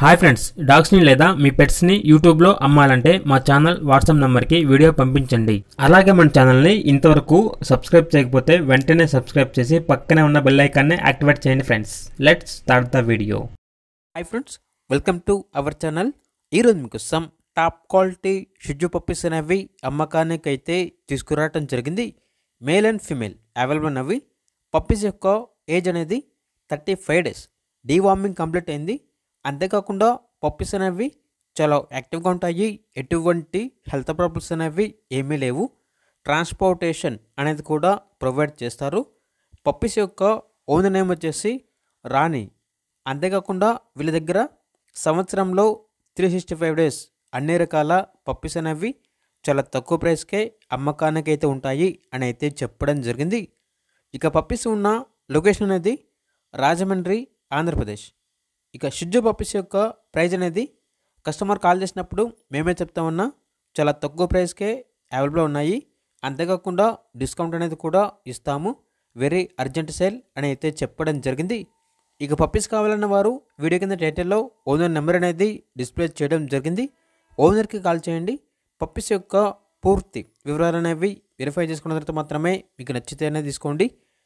hi friends డాగ్స్ని లేదా మీ పెట్స్ని యూట్యూబ్లో అమ్మాలంటే మా ఛానల్ వాట్సాప్ నెంబర్కి వీడియో పంపించండి అలాగే మన ఛానల్ని ఇంతవరకు సబ్స్క్రైబ్ చేయకపోతే వెంటనే సబ్స్క్రైబ్ చేసి పక్కనే ఉన్న బెల్ ఐకాన్ని యాక్టివేట్ చేయండి friends let's start the video hi friends welcome to our channel ఈరోజు సమ్ టాప్ క్వాలిటీ షుజ్జు పప్పీస్ అనేవి అమ్మకానికి అయితే తీసుకురావటం జరిగింది మేల్ అండ్ ఫిమేల్ అవైలబుల్ అవి పప్పీస్ యొక్క ఏజ్ అనేది thirty five days deworming complete అయింది అంతేకాకుండా పప్పీస్ అనేవి చాలా యాక్టివ్గా ఉంటాయి ఎటువంటి హెల్త్ ప్రాబ్లమ్స్ అనేవి ఏమీ లేవు ట్రాన్స్పోర్టేషన్ అనేది కూడా ప్రొవైడ్ చేస్తారు పప్పీస్ యొక్క ఓన్ నేమ్ వచ్చేసి రాణి అంతేకాకుండా వీళ్ళ దగ్గర సంవత్సరంలో త్రీ సిక్స్టీ ఫైవ్ డేస్ అన్ని రకాల పప్పీస్ అనేవి చాలా తక్కువ ప్రైస్కే అమ్మకానికి అయితే ఉంటాయి అని అయితే చెప్పడం జరిగింది ఇక పప్పీస్ ఉన్న లొకేషన్ అనేది రాజమండ్రి ఆంధ్రప్రదేశ్ ఇక షుజ్జు పప్పీస్ యొక్క ప్రైజ్ అనేది కస్టమర్ కాల్ చేసినప్పుడు మేమే చెప్తామన్నా చాలా తక్కువ ప్రైస్కే అవైలబుల్ ఉన్నాయి అంతేకాకుండా డిస్కౌంట్ అనేది కూడా ఇస్తాము వెరీ అర్జెంట్ సేల్ అని అయితే చెప్పడం జరిగింది ఇక పప్పీస్ కావాలన్న వారు వీడియో కింద టైటిల్లో ఓనర్ నెంబర్ అనేది డిస్ప్లే చేయడం జరిగింది ఓనర్కి కాల్ చేయండి పప్పీస్ యొక్క పూర్తి వివరాలు అనేవి వెరిఫై చేసుకున్న తర్వాత మాత్రమే మీకు నచ్చితే అనేది తీసుకోండి